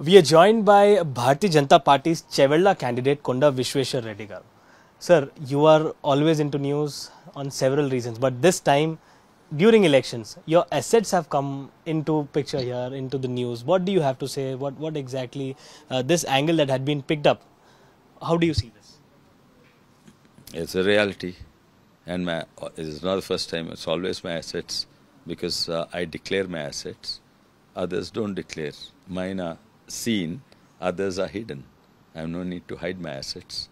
We are joined by Bharatiya Janata Party's Chevella candidate Konda Vishweshwar Redigal. Sir, you are always into news on several reasons, but this time during elections, your assets have come into picture here, into the news. What do you have to say? What what exactly uh, this angle that had been picked up? How do you see this? It's a reality, and my, it is not the first time. It's always my assets because uh, I declare my assets. Others don't declare. Mine are seen, others are hidden. I have no need to hide my assets.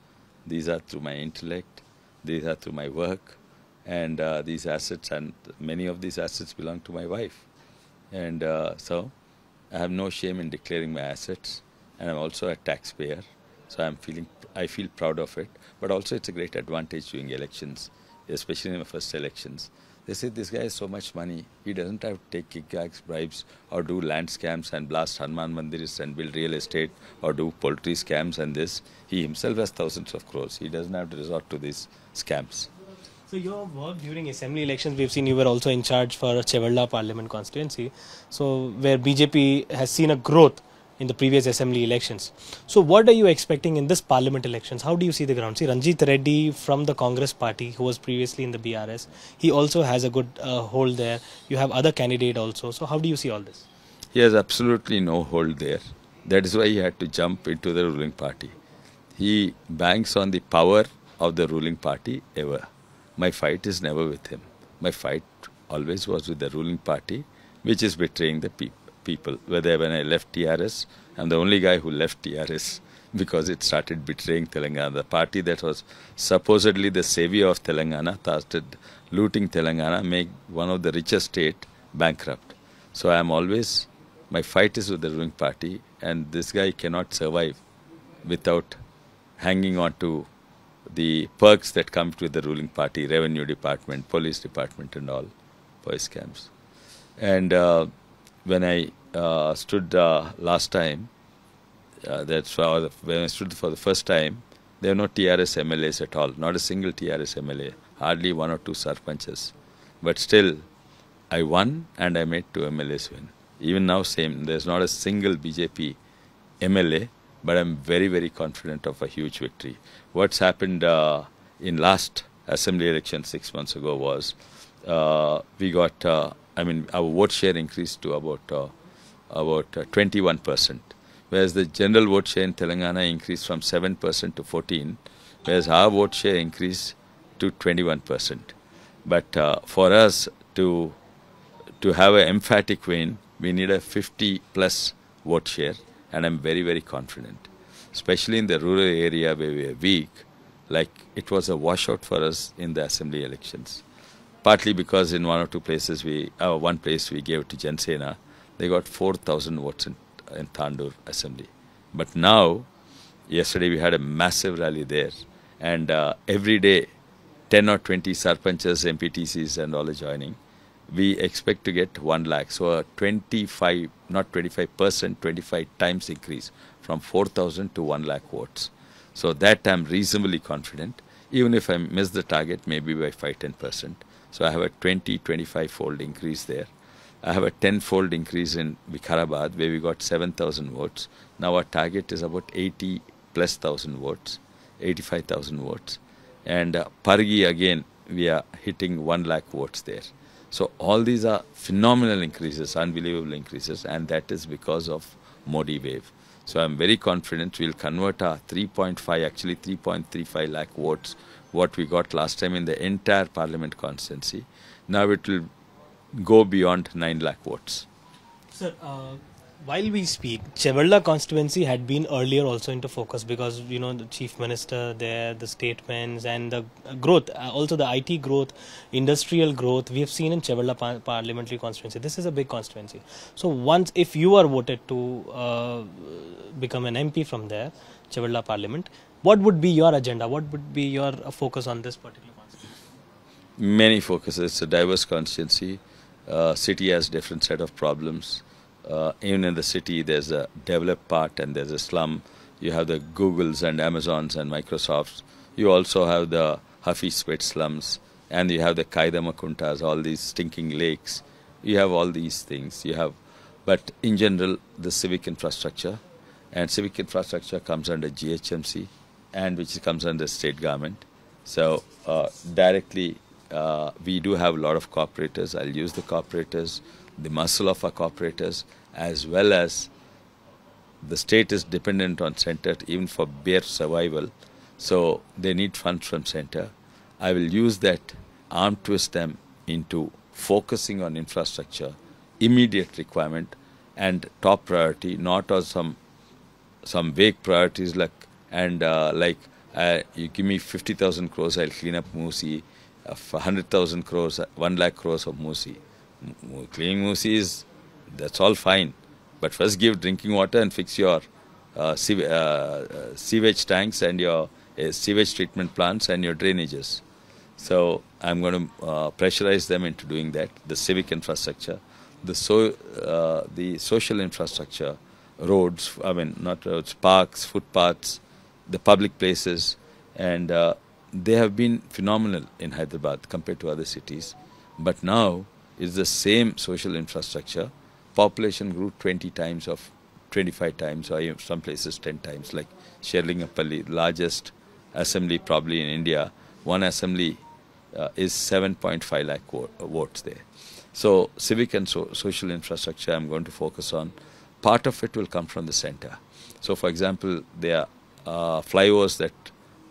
These are through my intellect, these are through my work, and uh, these assets, and many of these assets belong to my wife. And uh, so I have no shame in declaring my assets, and I'm also a taxpayer, so I'm feeling, I feel proud of it. But also, it's a great advantage during elections, especially in my first elections. They say this guy has so much money, he doesn't have to take kickbacks, bribes, or do land scams and blast Hanuman mandirs and build real estate or do poultry scams and this. He himself has thousands of crores. He doesn't have to resort to these scams. So your work during assembly elections, we've seen you were also in charge for Chevalla parliament constituency, so where BJP has seen a growth in the previous assembly elections. So, what are you expecting in this parliament elections? How do you see the ground? See, Ranjit Reddy from the Congress party, who was previously in the BRS, he also has a good uh, hold there. You have other candidate also. So, how do you see all this? He has absolutely no hold there. That is why he had to jump into the ruling party. He banks on the power of the ruling party ever. My fight is never with him. My fight always was with the ruling party, which is betraying the people people. Whether when I left TRS, I'm the only guy who left TRS because it started betraying Telangana. The party that was supposedly the savior of Telangana started looting Telangana, make one of the richest state bankrupt. So I am always, my fight is with the ruling party, and this guy cannot survive without hanging on to the perks that come with the ruling party, revenue department, police department, and all, boys camps. And uh, when I uh, stood uh, last time, uh, that's when I stood for the first time, there were no TRS MLAs at all, not a single TRS MLA, hardly one or two sarpanches. But still, I won and I made two MLAs win. Even now, same, there's not a single BJP MLA, but I'm very, very confident of a huge victory. What's happened uh, in last assembly election six months ago was uh, we got uh, I mean, our vote share increased to about uh, about uh, 21 percent, whereas the general vote share in Telangana increased from 7 percent to 14, whereas our vote share increased to 21 percent. But uh, for us to to have an emphatic win, we need a 50 plus vote share, and I'm very very confident, especially in the rural area where we are weak. Like it was a washout for us in the assembly elections partly because in one or two places we, uh, one place we gave to Jansena, they got 4,000 votes in, in Tandur assembly. But now, yesterday we had a massive rally there, and uh, every day, 10 or 20 sarpanchas, MPTCs, and all are joining. We expect to get 1 lakh, so a 25, not 25 percent, 25 times increase from 4,000 to 1 lakh votes. So that I'm reasonably confident. Even if I miss the target, maybe by 5 10 percent, so I have a 20, 25 fold increase there. I have a 10 fold increase in Vikarabad where we got 7,000 votes. Now our target is about 80 plus 1,000 votes, 85,000 votes. And uh, Pargi again, we are hitting 1 lakh votes there. So all these are phenomenal increases, unbelievable increases, and that is because of Modi wave. So I'm very confident we'll convert our 3.5, actually 3.35 lakh votes what we got last time in the entire parliament constituency. Now it will go beyond 9 lakh votes. Sir, uh, while we speak, Chevarla constituency had been earlier also into focus because, you know, the chief minister there, the statements and the growth, uh, also the IT growth, industrial growth, we have seen in Chevarla par parliamentary constituency. This is a big constituency. So once, if you are voted to uh, become an MP from there, Chevarla parliament, what would be your agenda? What would be your uh, focus on this particular constituency? Many focuses. It's a diverse constituency. Uh, city has different set of problems. Uh, even in the city, there's a developed part and there's a slum. You have the Googles and Amazons and Microsofts. You also have the Huffy Sweat slums, and you have the Kaidamakuntas, all these stinking lakes. You have all these things. You have, but in general, the civic infrastructure, and civic infrastructure comes under GHMC and which comes under state government. So uh, directly, uh, we do have a lot of cooperators. I'll use the cooperators, the muscle of our cooperators, as well as the state is dependent on center even for bare survival. So they need funds from center. I will use that arm twist them into focusing on infrastructure, immediate requirement, and top priority, not on some some vague priorities like and uh, like uh, you give me 50,000 crores, I'll clean up Musi. Uh, 100,000 crores, 1 lakh crores of Musi. M- cleaning Musi is, that's all fine. But first give drinking water and fix your uh, uh, uh, sewage tanks and your sewage treatment plants and your drainages. So I'm going to pressurize them into doing that, the civic infrastructure, the, so, the social infrastructure, roads, I mean, not roads, parks, footpaths, the public places, and uh, they have been phenomenal in Hyderabad compared to other cities. But now it's the same social infrastructure. Population grew 20 times of 25 times, or some places 10 times, like Sherlingapalli, largest assembly probably in India. One assembly uh, is 7.5 lakh votes there. So civic and so social infrastructure I'm going to focus on. Part of it will come from the center. So for example, there are uh, flyovers that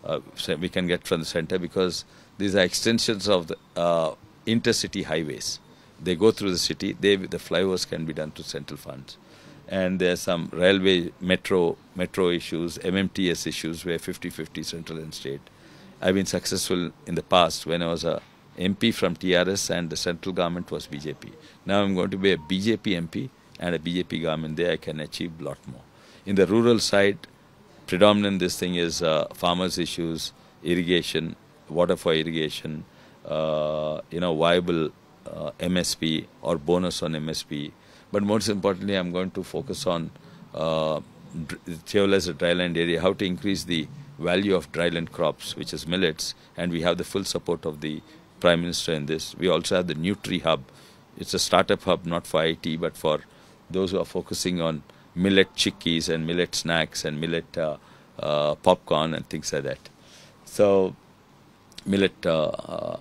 uh, we can get from the center because these are extensions of the uh, intercity highways. They go through the city. They, the flyovers can be done to central funds, and there are some railway, metro, metro issues, MMTS issues where 50-50 central and state. I've been successful in the past when I was a MP from TRS and the central government was BJP. Now I'm going to be a BJP MP and a BJP government. There I can achieve a lot more. In the rural side, predominant this thing is uh, farmers issues, irrigation, water for irrigation, uh, you know, viable uh, MSP or bonus on MSP. But most importantly, I'm going to focus on uh, as a dryland area, how to increase the value of dryland crops, which is millets, and we have the full support of the Prime Minister in this. We also have the Nutri Hub. It's a startup hub, not for IT, but for those who are focusing on millet chickies and millet snacks and millet uh, uh, popcorn and things like that. So millet uh, uh,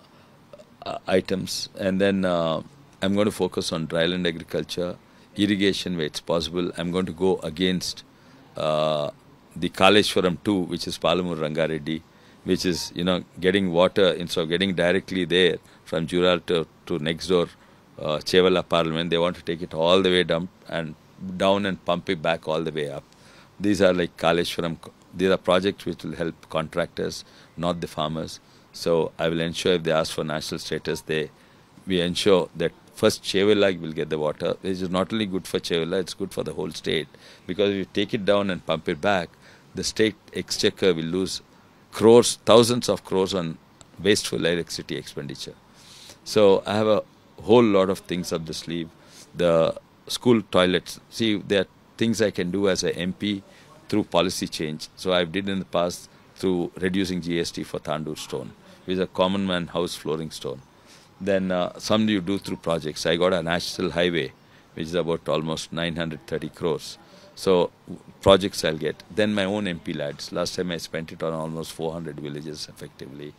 uh, items and then I'm going to focus on dryland agriculture, irrigation where it's possible. I'm going to go against the Kaleshwaram 2 which is Palamur Rangareddy which is you know getting water instead of getting directly there from Jural to, to next door uh, Chevala Parliament. They want to take it all the way down and down and pump it back all the way up. These are like Kaleshwaram, these are projects which will help contractors, not the farmers. So I will ensure if they ask for national status, they we ensure that first Chevelag will get the water, which is not only good for Chevela, it's good for the whole state. Because if you take it down and pump it back, the state exchequer will lose crores, thousands of crores on wasteful electricity expenditure. So I have a whole lot of things up the sleeve. The school toilets. See, there are things I can do as a MP through policy change. So I have did in the past through reducing GST for tandoor stone, which is a common man house flooring stone. Then uh, some you do through projects. I got a national highway, which is about almost 930 crores. So projects I'll get. Then my own MP lads. Last time I spent it on almost 400 villages effectively.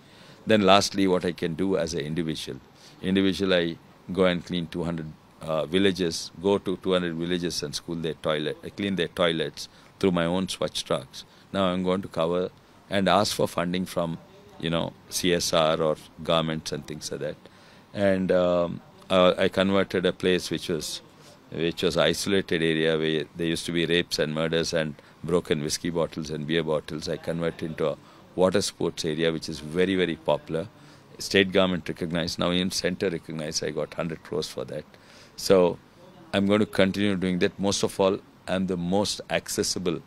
Then lastly, what I can do as an individual. Individual, I go and clean 200 uh, villages, go to 200 villages and school their toilet, uh, clean their toilets through my own swatch trucks. Now I'm going to cover and ask for funding from, you know, CSR or governments and things like that. And um, uh, I converted a place which was, which was isolated area where there used to be rapes and murders and broken whiskey bottles and beer bottles. I converted into a water sports area which is very very popular. State government recognized now even center recognized. I got 100 crores for that. So I'm going to continue doing that. Most of all, I'm the most accessible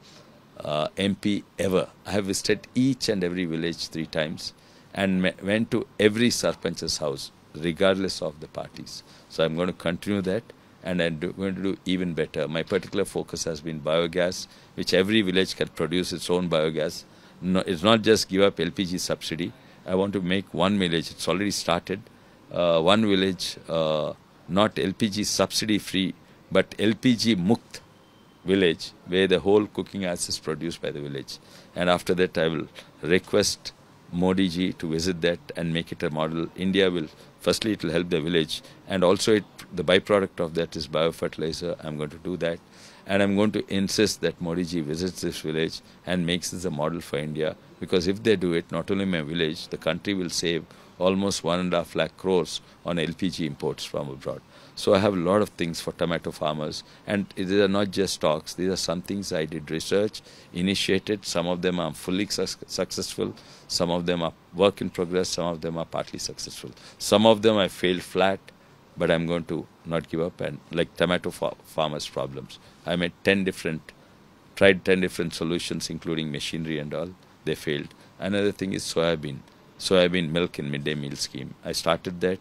uh, MP ever. I have visited each and every village three times and went to every sarpanch's house, regardless of the parties. So I'm going to continue that and I'm going to do even better. My particular focus has been biogas, which every village can produce its own biogas. No, it's not just give up LPG subsidy. I want to make one village, it's already started, uh, one village uh, not LPG subsidy free, but LPG Mukt village, where the whole cooking ash is produced by the village. And after that, I will request Modi ji to visit that and make it a model. India will, firstly, it will help the village, and also it, the byproduct of that is biofertilizer. I'm going to do that. And I'm going to insist that Modi ji visits this village and makes this a model for India. Because if they do it, not only my village, the country will save, almost one and a half lakh crores on LPG imports from abroad. So I have a lot of things for tomato farmers, and these are not just talks. These are some things I did research, initiated. Some of them are fully su successful. Some of them are work in progress. Some of them are partly successful. Some of them I failed flat, but I'm going to not give up. And like tomato fa farmers' problems, I made ten different, tried ten different solutions, including machinery and all. They failed. Another thing is soybean soybean milk in midday meal scheme. I started that,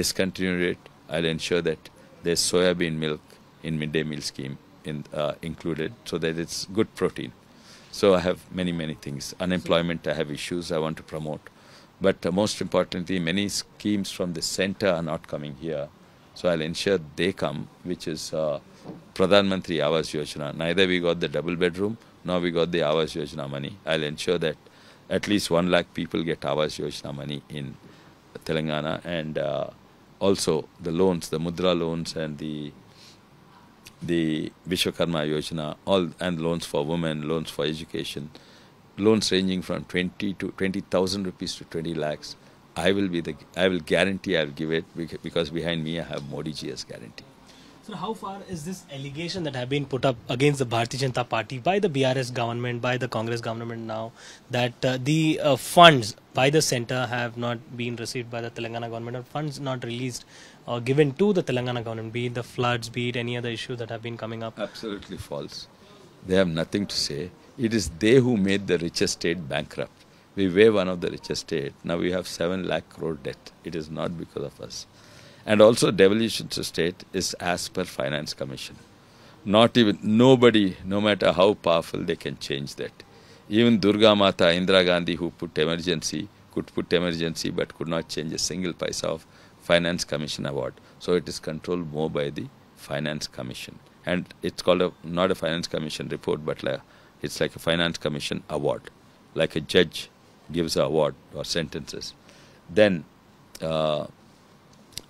discontinued it. I'll ensure that there's soybean milk in midday meal scheme in, uh, included so that it's good protein. So I have many, many things. Unemployment, I have issues I want to promote. But uh, most importantly, many schemes from the center are not coming here. So I'll ensure they come, which is uh, Pradhan Mantri Awas Yojana. Neither we got the double bedroom, nor we got the Awas Yojana money. I'll ensure that at least 1 lakh people get Awas Yojana money in Telangana and uh, also the loans, the Mudra loans and the the Vishwakarma Yojana, all and loans for women, loans for education, loans ranging from 20 to 20,000 rupees to 20 lakhs. I will be the I will guarantee I'll give it because behind me I have Modi ji as guarantee. Sir, how far is this allegation that have been put up against the Bharatiya Janata Party by the BRS government, by the Congress government now, that uh, the uh, funds by the centre have not been received by the Telangana government or funds not released or given to the Telangana government, be it the floods, be it any other issue that have been coming up? Absolutely false. They have nothing to say. It is they who made the richest state bankrupt. We were one of the richest state. Now we have 7 lakh crore debt. It is not because of us. And also devolution to state is as per Finance Commission. Not even, nobody, no matter how powerful, they can change that. Even Durga Mata, Indira Gandhi, who put emergency, could put emergency but could not change a single paisa of Finance Commission award. So it is controlled more by the Finance Commission. And it's called a, not a Finance Commission report, but like, it's like a Finance Commission award. Like a judge gives an award or sentences. Then uh,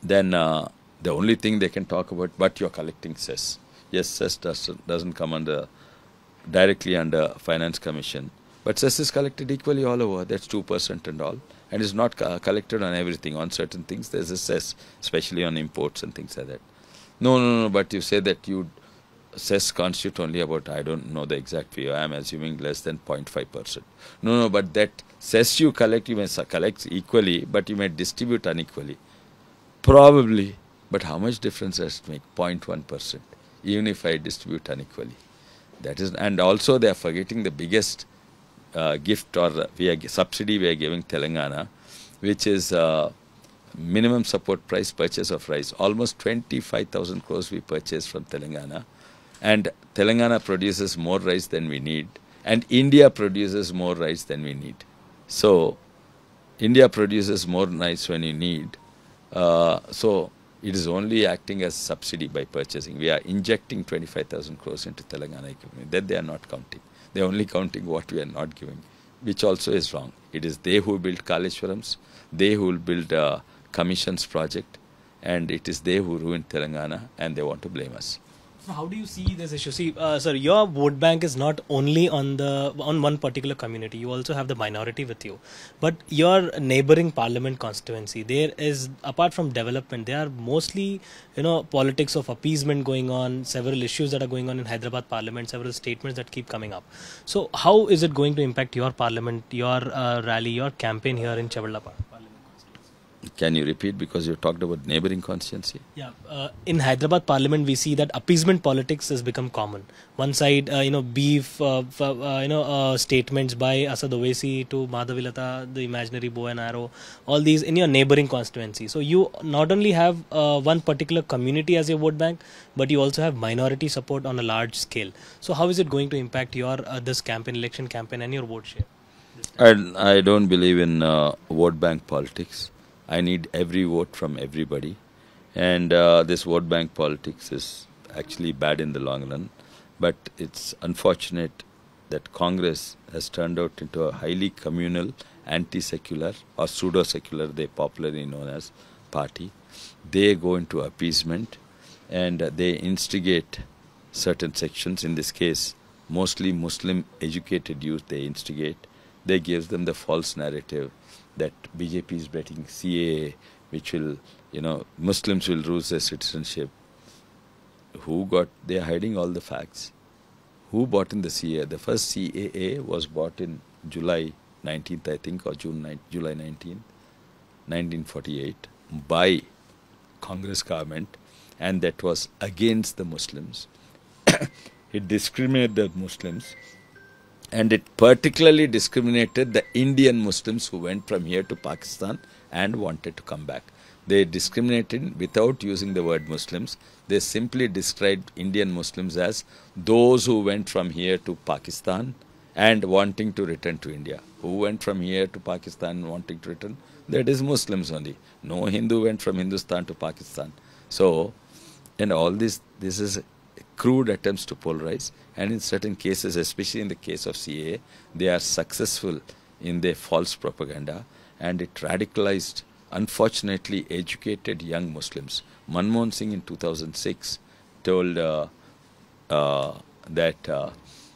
then uh, the only thing they can talk about, but you're collecting cess. Yes, cess does, doesn't come under directly under Finance Commission, but cess is collected equally all over. That's two percent and all, and is not co collected on everything. On certain things, there's a cess, especially on imports and things like that. No, no, no. But you say that you cess constitute only about I don't know the exact figure. I am assuming less than 0.5 percent. No, no. But that cess you collect, you may collect equally, but you may distribute unequally. Probably, but how much difference does it make? 0.1%, even if I distribute unequally. That is, and also they are forgetting the biggest uh, gift or uh, we are, subsidy we are giving Telangana, which is uh, minimum support price purchase of rice. Almost 25,000 crores we purchase from Telangana. And Telangana produces more rice than we need. And India produces more rice than we need. So, India produces more rice when you need. Uh, so it is only acting as subsidy by purchasing. We are injecting 25,000 crores into Telangana equipment. That they are not counting. They are only counting what we are not giving, which also is wrong. It is they who build Kaleshwarams, they who will build uh, commissions project, and it is they who ruined Telangana, and they want to blame us how do you see this issue? See, uh, sir, your vote bank is not only on the on one particular community. You also have the minority with you, but your neighboring parliament constituency there is apart from development, there are mostly you know politics of appeasement going on. Several issues that are going on in Hyderabad parliament. Several statements that keep coming up. So, how is it going to impact your parliament, your uh, rally, your campaign here in Chevalapur? Can you repeat because you talked about neighboring constituency? Yeah, uh, in Hyderabad Parliament, we see that appeasement politics has become common. One side, uh, you know, beef, uh, uh you know, uh, statements by Asad Owaisi to Madhavilata, the imaginary bow and arrow, all these in your neighboring constituency. So you not only have uh, one particular community as your vote bank, but you also have minority support on a large scale. So how is it going to impact your this campaign, election campaign, and your vote share? I I don't believe in vote bank politics. I need every vote from everybody. And uh, this vote bank politics is actually bad in the long run. But it's unfortunate that Congress has turned out into a highly communal, anti secular, or pseudo secular, they popularly known as, party. They go into appeasement and they instigate certain sections, in this case, mostly Muslim educated youth, they instigate. They give them the false narrative that BJP is betting CA, which will, you know, Muslims will lose their citizenship. Who got, they're hiding all the facts. Who bought in the CA? The first CAA was bought in July 19th, I think, or June 9, July 19th, 1948, by Congress government, and that was against the Muslims. it discriminated the Muslims and it particularly discriminated the Indian Muslims who went from here to Pakistan and wanted to come back. They discriminated without using the word Muslims. They simply described Indian Muslims as those who went from here to Pakistan and wanting to return to India. Who went from here to Pakistan wanting to return? That is Muslims only. No Hindu went from Hindustan to Pakistan. So, and all this, this is crude attempts to polarize and in certain cases, especially in the case of CAA, they are successful in their false propaganda and it radicalized, unfortunately, educated young Muslims. Manmohan Singh in 2006 told uh, uh, that uh,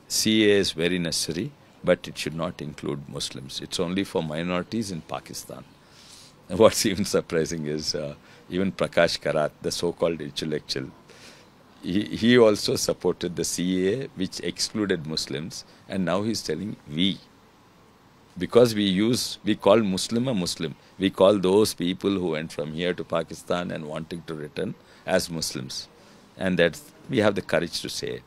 CAA is very necessary, but it should not include Muslims. It's only for minorities in Pakistan. what's even surprising is uh, even Prakash Karat, the so-called intellectual he, he also supported the CAA, which excluded Muslims and now he's telling we. Because we use, we call Muslim a Muslim. We call those people who went from here to Pakistan and wanting to return as Muslims. And that we have the courage to say it.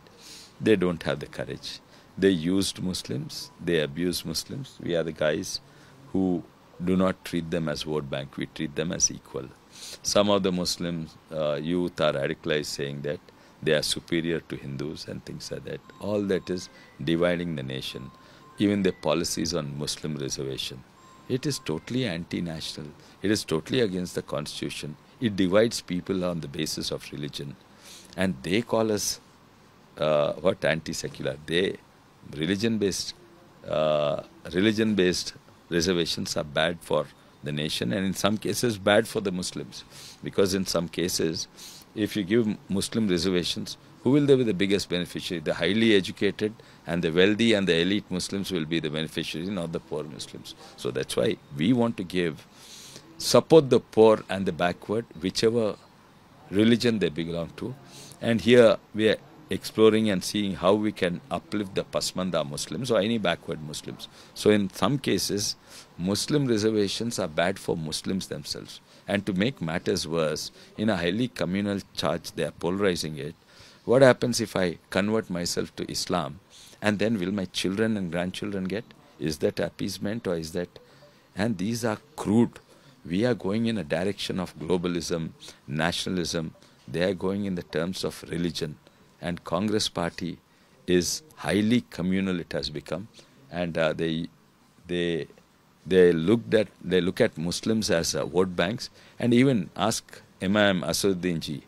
They don't have the courage. They used Muslims, they abused Muslims. We are the guys who do not treat them as World bank, we treat them as equal. Some of the Muslim uh, youth are radicalized saying that they are superior to Hindus and things like that. All that is dividing the nation. Even the policies on Muslim reservation. It is totally anti-national. It is totally against the constitution. It divides people on the basis of religion. And they call us, uh, what, anti-secular. They, religion-based, uh, religion-based reservations are bad for the nation and in some cases bad for the Muslims. Because in some cases, if you give Muslim reservations, who will they be the biggest beneficiary? The highly educated and the wealthy and the elite Muslims will be the beneficiaries, not the poor Muslims. So that's why we want to give, support the poor and the backward, whichever religion they belong to. And here we are exploring and seeing how we can uplift the Pasmanda Muslims or any backward Muslims. So in some cases, Muslim reservations are bad for Muslims themselves. And to make matters worse, in a highly communal church, they are polarizing it. What happens if I convert myself to Islam? And then will my children and grandchildren get? Is that appeasement or is that? And these are crude. We are going in a direction of globalism, nationalism. They are going in the terms of religion. And Congress party is highly communal, it has become. And uh, they, they they looked at they look at Muslims as uh, vote banks, and even ask Imam Asuddin ji,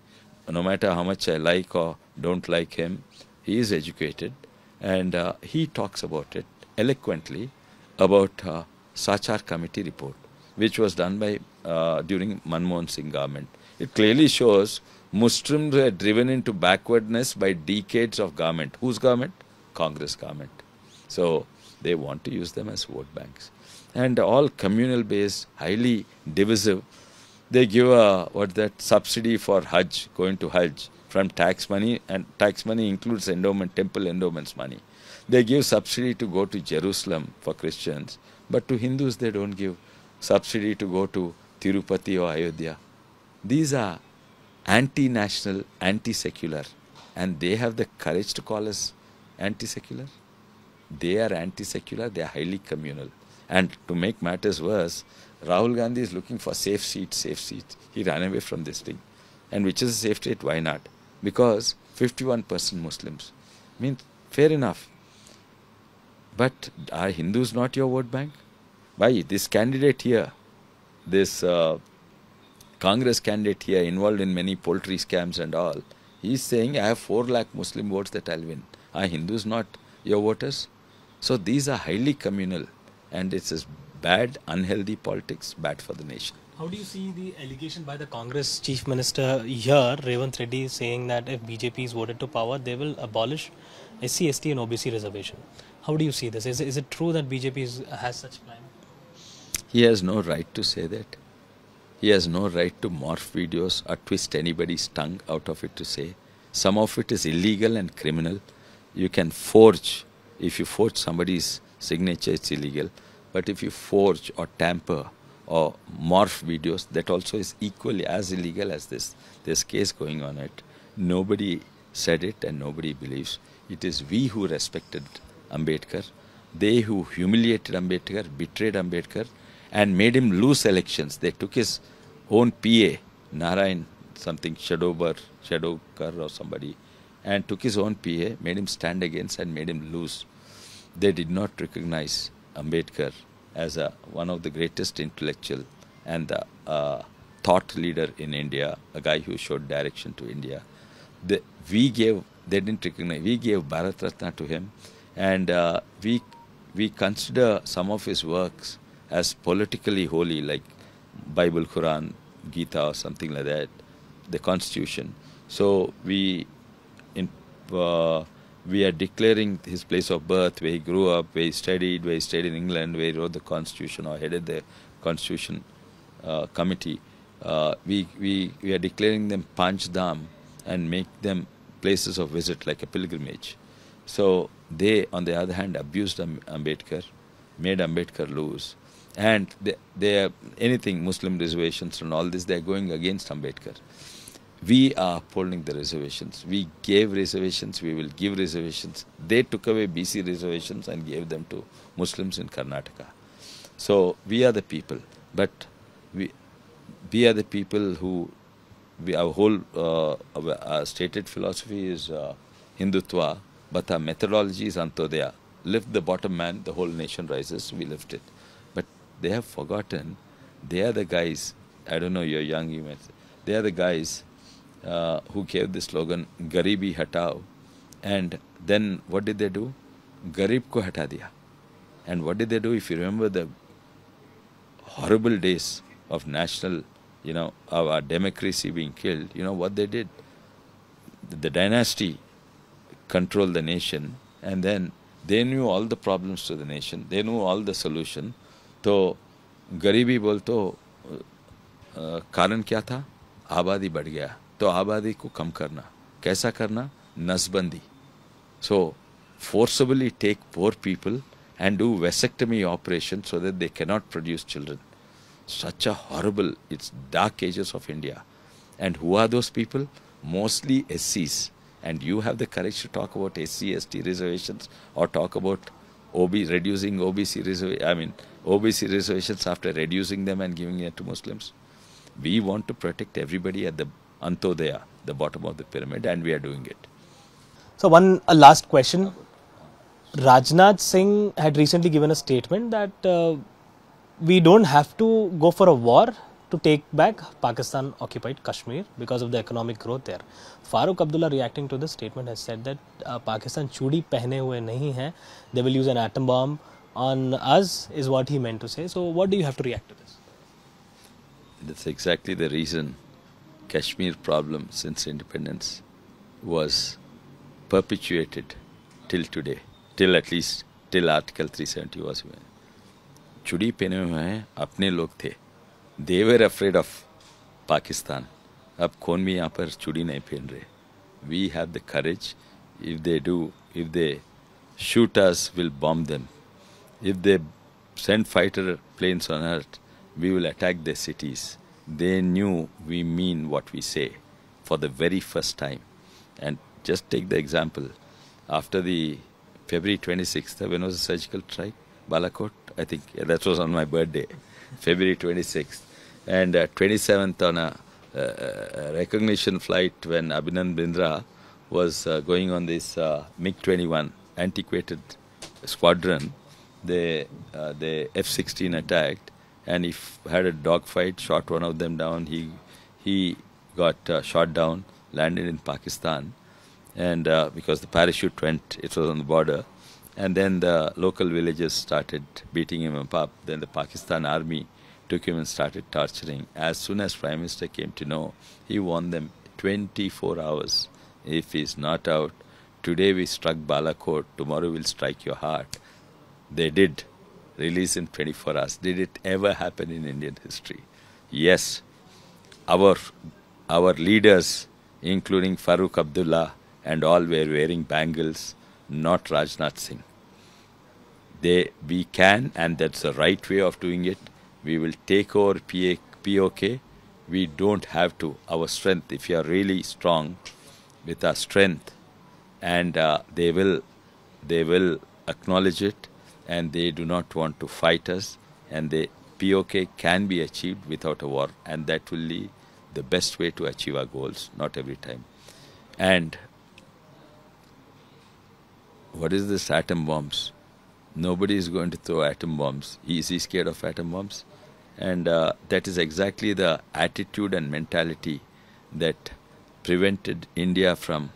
no matter how much I like or don't like him, he is educated, and uh, he talks about it eloquently about uh, Sachar Committee report, which was done by uh, during Manmohan Singh government. It clearly shows Muslims were driven into backwardness by decades of government. Whose government? Congress government. So they want to use them as vote banks and all communal based, highly divisive. They give a what that subsidy for Hajj, going to Hajj from tax money, and tax money includes endowment, temple endowments money. They give subsidy to go to Jerusalem for Christians, but to Hindus they don't give subsidy to go to Tirupati or Ayodhya. These are anti-national, anti-secular, and they have the courage to call us anti-secular. They are anti-secular, they are highly communal. And to make matters worse, Rahul Gandhi is looking for safe seats. safe seats. He ran away from this thing. And which is a safe state? Why not? Because 51% Muslims. I mean, fair enough. But are Hindus not your vote bank? Why? This candidate here, this uh, Congress candidate here involved in many poultry scams and all, he's saying, I have 4 lakh Muslim votes that I'll win. Are Hindus not your voters? So these are highly communal and it's is bad, unhealthy politics, bad for the nation. How do you see the allegation by the Congress Chief Minister here, Revanth Reddy, saying that if BJP is voted to power, they will abolish SCST and OBC reservation? How do you see this? Is, is it true that BJP is, has such plan? He has no right to say that. He has no right to morph videos or twist anybody's tongue out of it to say. Some of it is illegal and criminal. You can forge, if you forge somebody's signature it's illegal but if you forge or tamper or morph videos that also is equally as illegal as this this case going on it nobody said it and nobody believes it is we who respected ambedkar they who humiliated ambedkar betrayed ambedkar and made him lose elections they took his own pa narayan something shadow shadowkar or somebody and took his own pa made him stand against and made him lose they did not recognize Ambedkar as a, one of the greatest intellectual and the uh, thought leader in India, a guy who showed direction to India. The, we gave, they didn't recognize, we gave Bharat Ratna to him and uh, we, we consider some of his works as politically holy like Bible, Quran, Gita or something like that, the constitution. So we, in, uh, we are declaring his place of birth, where he grew up, where he studied, where he stayed in England, where he wrote the constitution or headed the constitution uh, committee. Uh, we, we, we are declaring them Panchdam and make them places of visit like a pilgrimage. So they, on the other hand, abused Ambedkar, made Ambedkar lose. And they, they are anything, Muslim reservations and all this, they are going against Ambedkar we are upholding the reservations. We gave reservations, we will give reservations. They took away BC reservations and gave them to Muslims in Karnataka. So we are the people, but we, we are the people who, we, our whole uh, our, our stated philosophy is uh, Hindutva, but our methodology is Antodaya. Lift the bottom man, the whole nation rises, we lift it. But they have forgotten, they are the guys, I don't know, you're young, you might say, they are the guys uh, who gave the slogan Garibi Hatao. And then what did they do? Garib ko hata diya. And what did they do? If you remember the horrible days of national, you know, of our democracy being killed, you know what they did? The the dynasty controlled the nation and then they knew all the problems to the nation. They knew all the solution. to garibi bolto तो कारण क्या था आबादी बढ़ गया To abadhi को कम karna, कैसा करना नसबंदी so forcibly take poor people and do vasectomy operation so that they cannot produce children such a horrible it's dark ages of india and who are those people mostly scs and you have the courage to talk about scst reservations or talk about reducing obc reserv i mean obc reservations after reducing them and giving it to muslims we want to protect everybody at the Antodaya, the bottom of the pyramid, and we are doing it. So, one last question. Rajnath Singh had recently given a statement that uh, we don't have to go for a war to take back Pakistan occupied Kashmir because of the economic growth there. Farooq Abdullah reacting to this statement has said that uh, Pakistan chudi pehne hue nahi hai. They will use an atom bomb on us is what he meant to say. So what do you have to react to this? That's exactly the reason Kashmir problem since independence was perpetuated till today, till at least till Article 370 was when. चुड़ी पहने हुए हैं अपने लोग थे they were afraid of Pakistan अब कौन भी यहाँ पर चुड़ी नहीं पहन रहे we have the courage if they do if they shoot us, we'll bomb them. If they send fighter planes on Earth, we will attack their cities. they knew we mean what we say for the very first time. And just take the example after the February 26th, when was the surgical strike? Balakot, I think that was on my birthday, February 26th. And uh, 27th on a, uh, uh, uh, recognition flight when Abhinandan Bindra was uh, going on this uh, MiG-21 antiquated squadron, the, the F-16 attacked and he had a dog fight, shot one of them down. He he got uh, shot down, landed in Pakistan, and uh, because the parachute went, it was on the border, and then the local villagers started beating him up. Then the Pakistan army took him and started torturing. As soon as Prime Minister came to know, he warned them 24 hours. If he's not out, today we struck Balakot, tomorrow we'll strike your heart. They did release in 24 hours. Did it ever happen in Indian history? Yes. Our, our leaders, including Farooq Abdullah and all, were wearing bangles, not Rajnath Singh. They, we can, and that's the right way of doing it. We will take over PA, POK. We don't have to. Our strength, if you are really strong, with our strength, and uh, they will, they will acknowledge it and they do not want to fight us and the POK can be achieved without a war and that will be the best way to achieve our goals, not every time. And what is this atom bombs? Nobody is going to throw atom bombs. Is he scared of atom bombs? And uh, that is exactly the attitude and mentality that prevented India from,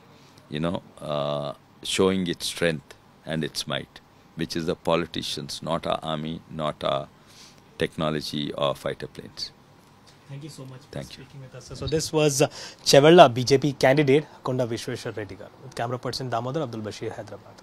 you know, uh, showing its strength and its might which is the politicians, not our army, not our technology or fighter planes. Thank you so much Thank for you. with us. So, so this was uh, Chevalla BJP candidate Konda Vishweshwar Reddy with camera person Damodar Abdul Bashir Hyderabad.